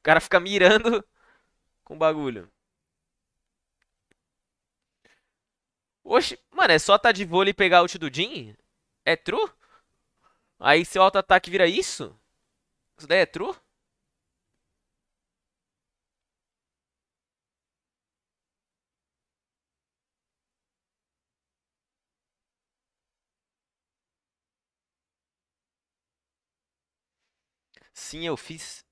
O cara fica mirando com o bagulho. Oxe, mano, é só tá de vôlei e pegar ult do Jin? É true? Aí seu auto-ataque vira isso? Isso daí é true? Sim, eu fiz.